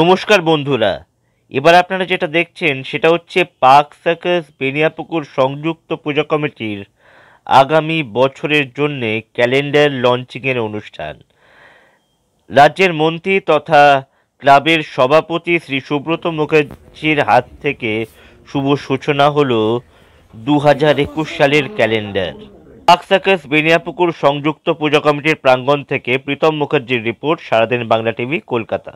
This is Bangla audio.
নমস্কার বন্ধুরা এবার আপনারা যেটা দেখছেন সেটা হচ্ছে পার্ক সার্কাস বেনিয়াপুকুর সংযুক্ত পূজা কমিটির আগামী বছরের জন্যে ক্যালেন্ডার লঞ্চিংয়ের অনুষ্ঠান রাজ্যের মন্ত্রী তথা ক্লাবের সভাপতি শ্রী সুব্রত মুখার্জির হাত থেকে শুভ সূচনা হল দু হাজার একুশ সালের ক্যালেন্ডার পার্ক সার্কাস বেনিয়াপুকুর সংযুক্ত পূজা কমিটির প্রাঙ্গণ থেকে প্রীতম মুখার্জির রিপোর্ট সারাদিন বাংলা টিভি কলকাতা